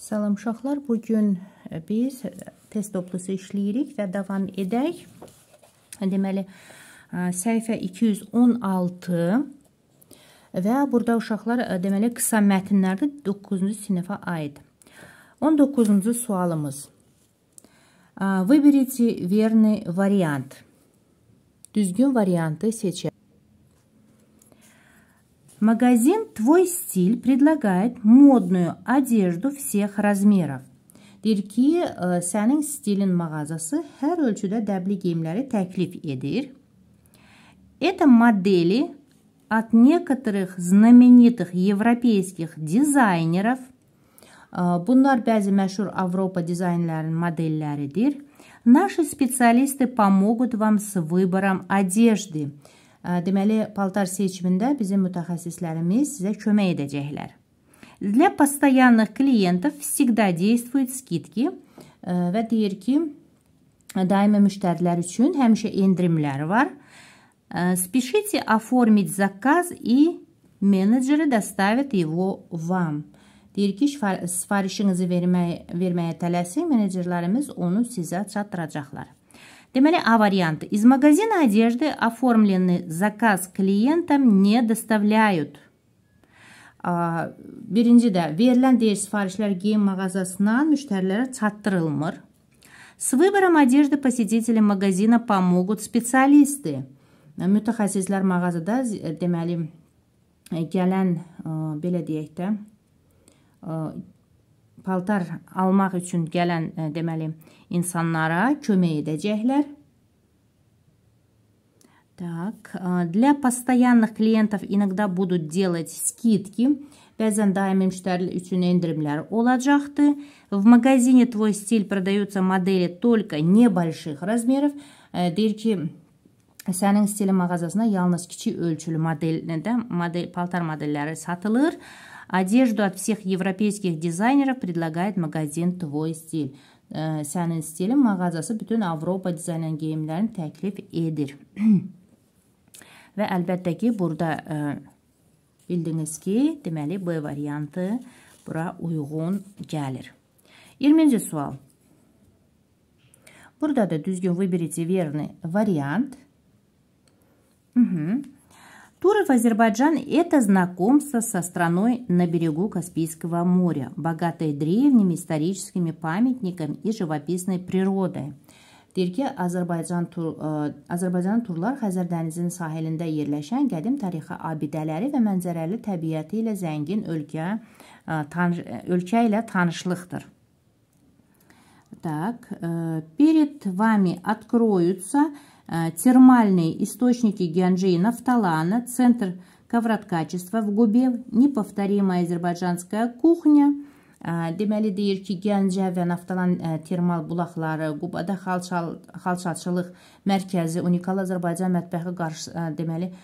Salam uşaqlar, bugün e, biz e, test toplusu işləyirik və davam edək. Deməli, e, səhifə 216 və burada uşaqlar, deməli, qısa mətinlərdir, 9-cu sinifə aid. 19-cu sualımız. Выберите верный вариант. Düzgün variantı seçək. Магазин «Твой стиль» предлагает модную одежду всех размеров. Deyir ki, e, sənin stilin mağazası hər ölçüdə dəbli geyimləri təklif edir. Это модели от некоторых знаменитых европейских дизайнеров. E, bunlar bəzi məşhur Avropa dizaynlərinin modelləridir. Наши специалисты помогут вам с выбором одежды. Deməli, paltar seçimində bizim mütəxəssislərimiz sizə kömək edəcəklər. Для постоянных клиентов всегда действуют скидки э, və deyir ki, daimi müştərilər üçün həmişə endirimlər var. Спешите оформить заказ и менеджеры доставят его вам. Deyir ki, sifarişinizi verməyə, verməyə tələsin, menecerlərimiz onu sizə çatdıracaqlar. Deməli, A варианты. Из магазина одежды оформленный заказ клиентам не доставляют. Birincidə verilən deyir sifarişlər geyim mağazasından müştərilərə çatdırılmır. С выбором одежды посетителям магазина помогут специалисты. Э, mütəxəssislər mağazada э, deməli э, gələn belə deyək də paltar almaq üçün gələn ə, e, deməli insanlara kömək edəcəklər. Так, э, для постоянных клиентов иногда будут делать скидки. Bəzən daimi müştərilər üçün endirimlər olacaqdır. В магазине твой стиль продаются модели только небольших размеров. Deyir ki, sənin stilin mağazasına yalnız kiçik ölçülü model, də model paltar modelləri satılır. Одежду от всех европейских дизайнеров предлагает магазин «Твой стиль». Ə, sənin stilin mağazası bütün Avropa dizaynən geyimlərini təklif edir. Və əlbəttə ki, burada ə, bildiniz ki, deməli B variantı bura uyğun gəlir. 20-ci sual. Burada da düzgün выберите верный вариант. Угу. Туры в Азербайджан – это знакомство со страной на берегу Каспийского моря, богатой древними историческими памятниками и живописной природой. Deyir ki, Azərbaycan, tur, ə, Azərbaycan turlar Xəzər dənizinin sahilində yerləşən qədim tarixi abidələri və mənzərəli təbiəti ilə zəngin ölkə, ə, э, tan, ölkə э, ilə tanışlıqdır. Так, э, перед вами откроются Э, термальные источники Гянджи и Нафталана, центр ковроткачества в Губе, неповторимая азербайджанская кухня. Демели deyir ki, Gəncə термал Naftalan Губада bulaqları, Qubada xalçal, xalçaçılıq mərkəzi unikal Azərbaycan mətbəxi qarşı, deməli,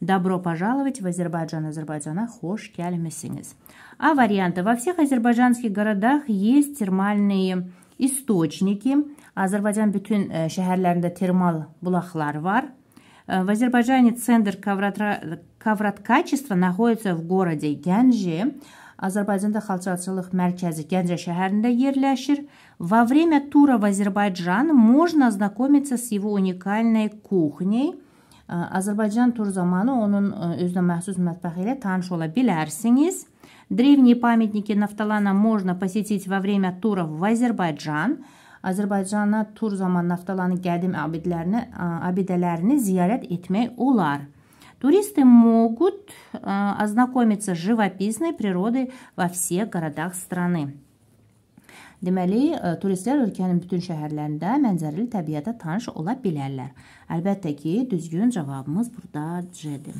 Добро пожаловать в Азербайджан. Азербайджана хош кельмесинис. А варианты. Во всех азербайджанских городах есть термальные источники – Azərbaycan bütün e, şəhərlərində termal bulaqlar var. В Азербайджане центр Кавраткачества находится в городе Гянжи. Azərbaycanda xalçaçılıq mərkəzi Gəncə şəhərində yerləşir. Во время тура в Азербайджан можно ознакомиться с его уникальной кухней. Azərbaycan tur zamanı onun э, özünə məxsus mətbəxi ilə tanış ola bilərsiniz. Древние памятники Нафталана можно посетить во время туров в Азербайджан. Azərbaycana tur zamanı Naftalanın qədim abidələrini, abidələrini ziyarət etmək olar. Туристы могут ознакомиться с живописной природой во всех городах страны. Deməli, turistlər ölkənin bütün şəhərlərində mənzərəli təbiətə tanış ola bilərlər. Əlbəttə ki, düzgün cavabımız burada C-dir.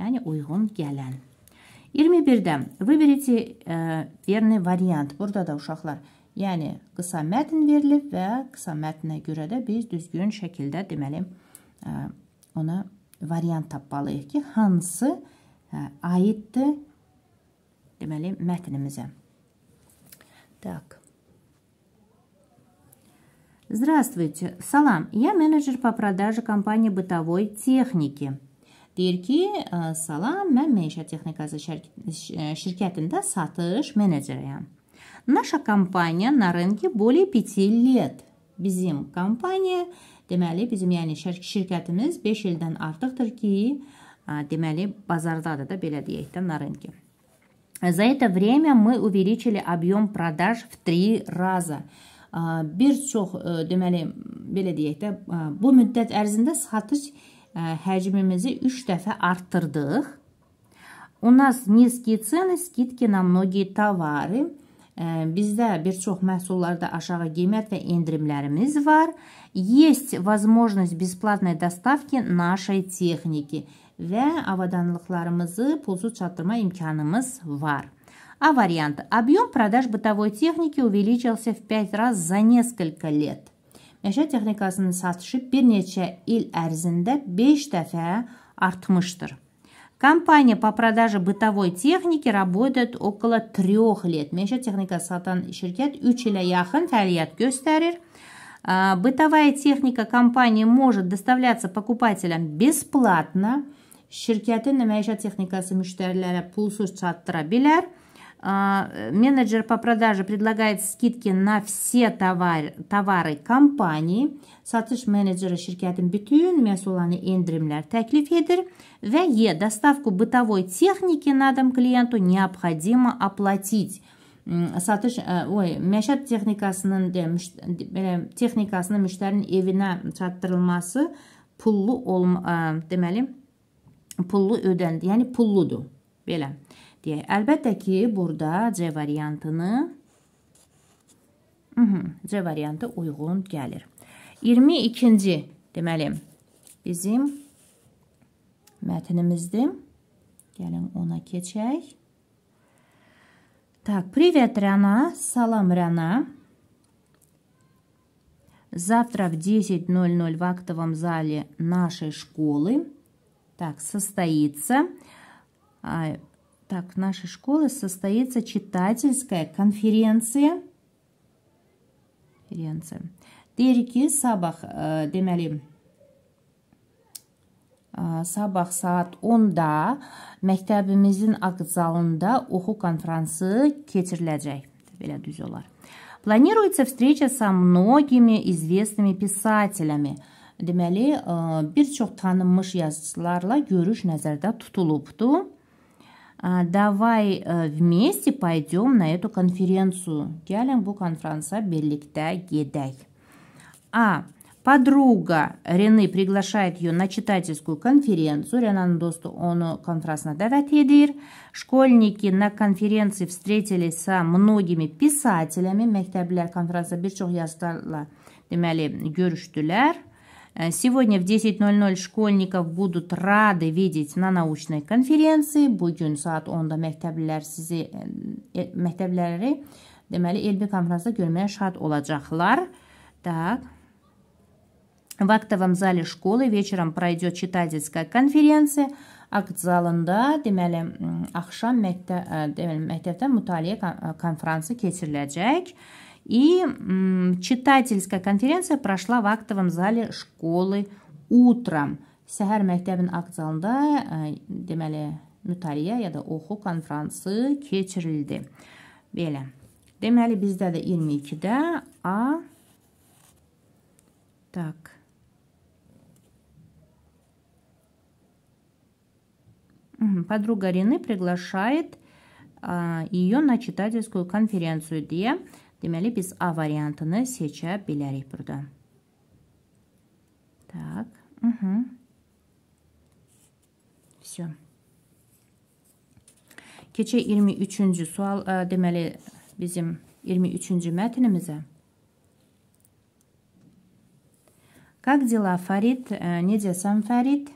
Yəni, uyğun gələn. 21-də. Выберите верный вариант. Burada da uşaqlar Yəni, qısa mətn verilib və qısa mətnə görə də biz düzgün şəkildə deməli ona variant tapmalıyıq ki, hansı aiddir deməli mətnimizə. Так. Здравствуйте. Salam. Я менеджер по продаже компании бытовой техники. Deyir ki, salam, «Э, mən məişət texnikası şirk şirkətində satış meneceriyəm. Наша kompaniya na rynku более 5 лет. Bizim kompaniya, deməli bizim yəni şirkətimiz 5 ildən artıqdır ki, deməli bazardadır da belə deyək də na rynku. За это время мы увеличили объем продаж в 3 раза. Bir çox, deməli, belə deyək də, bu müddət ərzində satış həcmimizi 3 dəfə arttırdıq. У нас низкие цены, скидки на многие товары – Bizdə bir çox məhsullarda aşağı qiymət və endirimlərimiz var. Есть возможность бесплатной доставки нашей техники və avadanlıqlarımızı pulsuz çatdırma imkanımız var. А вариант. Объем продаж бытовой техники увеличился в 5 раз за несколько лет. Meşə texnikasının satışı bir neçə il ərzində 5 dəfə artmışdır. Компания по продаже бытовой техники работает около трех лет. Meşe техника сатан. şirket 3 Яхан, yakın faaliyet а, Бытовая техника компании может доставляться покупателям бесплатно. Şirketin meşe техника müşterilere pulsuz çattıra bilir. менеджер по продаже предлагает скидки на все tovar, tovarı компании, satış menedjeri şirketin bütün məhsullarını endirimlər təklif edir və E доставку бытовой техники на дом клиенту необходимо оплатить. Satış, oy, məşət texnikasının demiş, belə texnikasının müştərinin evinə çatdırılması pullu olma, deməli, pullu ödəndi, yəni pulludur. Belə deyək. Əlbəttə ki, burada C variantını Hı -hı, C variantı uyğun gəlir. 22-ci, deməli, bizim mətnimizdir. Gəlin ona keçək. Так, привет, Рана. Салам, Рана. Завтра в 10.00 в актовом зале нашей школы так, состоится Так, в нашей школе состоится читательская конференция. Конференция. Дерики сабах, э, демели, sabah saat 10-da məktəbimizin aqzalında oxu konfransı keçiriləcək. Belə düz olar. Планируется встреча со многими известными писателями. Deməli, bir çox tanınmış yazıçılarla görüş nəzərdə tutulubdur давай э, вместе пойдем на эту конференцию. Gəlin bu konfransa birlikdə gedək. А. Подруга Рены приглашает ее на читательскую конференцию. Ренан Досту он конфрасна давать едир. Школьники на конференции встретились со многими писателями. Мектеблер конфранса бирчок ястарла. Демели görüştüler. Э, сегодня в 10.00 школьников будут рады видеть на научной конференции. Bugün saat 10-da məktəblilər sizi, məktəbləri deməli, elmi konferansda görməyə şad olacaqlar. Так. В актовом зале школы вечером пройдет читательская конференция. Акт залында, deməli, axşam məktəb, deməli, məktəbdə mütaliə konfransı keçiriləcək. И читательская конференция прошла в актовом зале школы утром. Сәһәр мәктәбен акзалында, э, демәле, мутария яда оху конференции кечерилде. Беле. Демәле бездә дә 22-дә А Так. Подруга Рины приглашает а, ее на читательскую конференцию, где Deməli, biz A variantını seçə bilərik burada. Так, угу. Mhm. Все. Keçək 23-cü sual, e, deməli, bizim 23-cü mətnimizə. Как дела, Фарид? Э, Недя сам Фарид?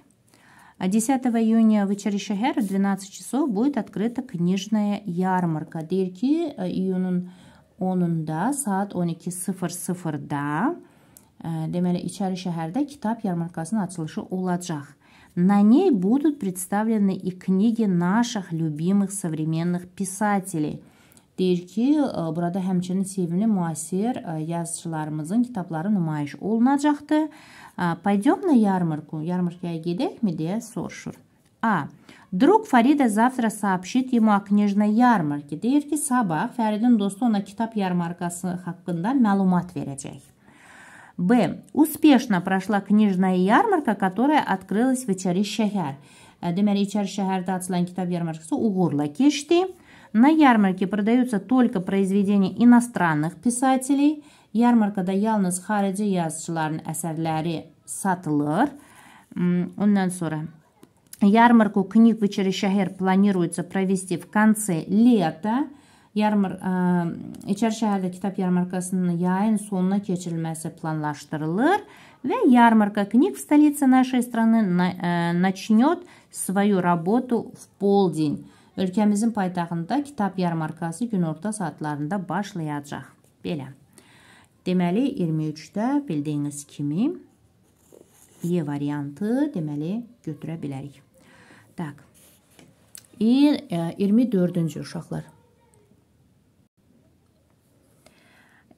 10 июня в Ичаришехер в 12 часов будет открыта книжная ярмарка. Deyir ki, iyunun 10-da saat 12.00-da e, deməli İçəri şəhərdə kitab yarmarkasının açılışı olacaq. На ней будут представлены и книги наших любимых современных писателей. Deyir ki, e, burada həmçinin sevimli müasir e, yazıçılarımızın kitabları nümayiş olunacaqdır. Paydom na yarmarku, yarmarkaya gedək mi deyə soruşur. A. Druq Faridə завтра сообщит ему о книжной ярмарке. Deyir ki, sabah Fəridin dostu ona kitab yarmarkası haqqında məlumat verəcək. B. Успешно прошла книжная ярмарка, которая открылась в İçəri şəhər. Deməli, İçəri şəhərdə açılan kitab yarmarkası uğurla keçdi. На ярмарке продаются только произведения иностранных писателей. Yarmarkada yalnız xarici yazıçıların əsərləri satılır. Ondan sonra Ярмарку книг Вечеришахер планируется провести в конце лета. Yarmar İçər şəhərdə kitab yarmarkasının yayın sonuna keçirilməsi planlaşdırılır və yarmarka книг в столице нашей страны э, начнет свою работу в полдень. Ölkəmizin paytaxtında kitab yarmarkası günorta saatlarında başlayacaq. Belə. Deməli 23-də bildiyiniz kimi E variantı deməli götürə bilərik. Так. И 24-cü uşaqlar.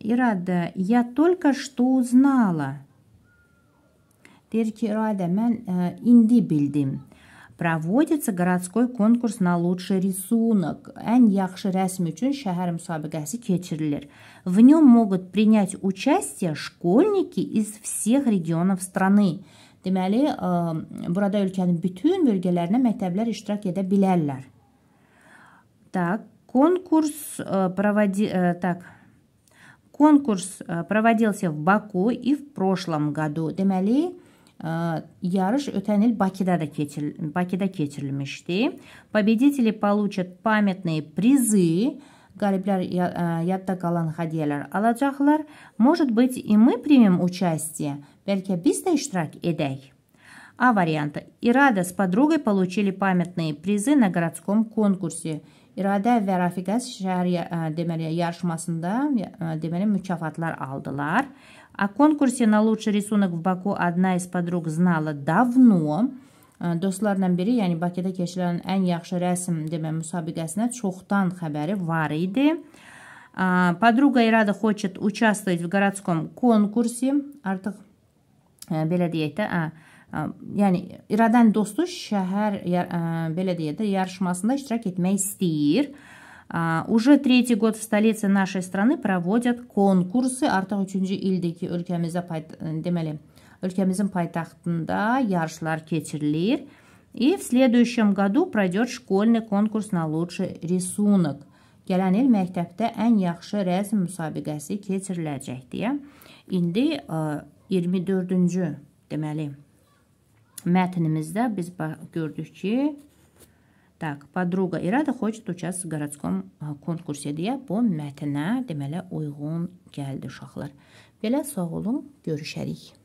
İradə, я только что узнала. Терки Ирада, мен mən ə, indi Проводится городской конкурс на лучший рисунок. Ən yaxşı рәсм üçün şəhər müsabiqəsi keçirilir. В нем могут принять участие школьники из всех регионов страны. Deməli, e, burada ölkənin bütün bölgələrinə məktəblər iştirak edə bilərlər. E, e, так, конкурс проводи... Так, конкурс проводился в Баку и в прошлом году. Deməli, yarış ötən il Bakıda da keçir Bakıda keçirilmişdi. Победители получат памятные призы. Qaliblər yadda qalan hadiyələr alacaqlar. Может быть, и мы примем участие. Bəlkə biz də iştirak edək. А варианта. Ирада с подругой получили памятные призы на городском конкурсе. İradə və Rafiqəz şəhər deməli yarışmasında deməli mükafatlar aldılar. О конкурсе на лучший рисунок в Баку одна из подруг знала давно dostlarla biri, yəni Bakıda keçirilən ən yaxşı rəsm demə müsabiqəsinə çoxdan xəbəri var idi. Подруга Ирада хочет участвовать в городском конкурсе. Artıq belə deyək də, yəni İradan dostu şəhər belə deyək də yarışmasında iştirak etmək istəyir. Уже третий год в столице нашей страны проводят конкурсы. Artıq 3-cü ildir ki, ölkəmizdə deməli Ölkəmizin paytaxtında yarışlar keçirilir. И в следующем году пройдет школьный конкурс на лучший рисунок. Gələn il məktəbdə ən yaxşı rəsm müsabiqəsi keçiriləcək deyə. İndi ə, 24-cü deməli mətnimizdə biz gördük ki, так, подруга Ирада хочет участвовать в городском э, конкурсе deyə bu mətnə deməli uyğun gəldi uşaqlar. Belə sağ olun, görüşərik.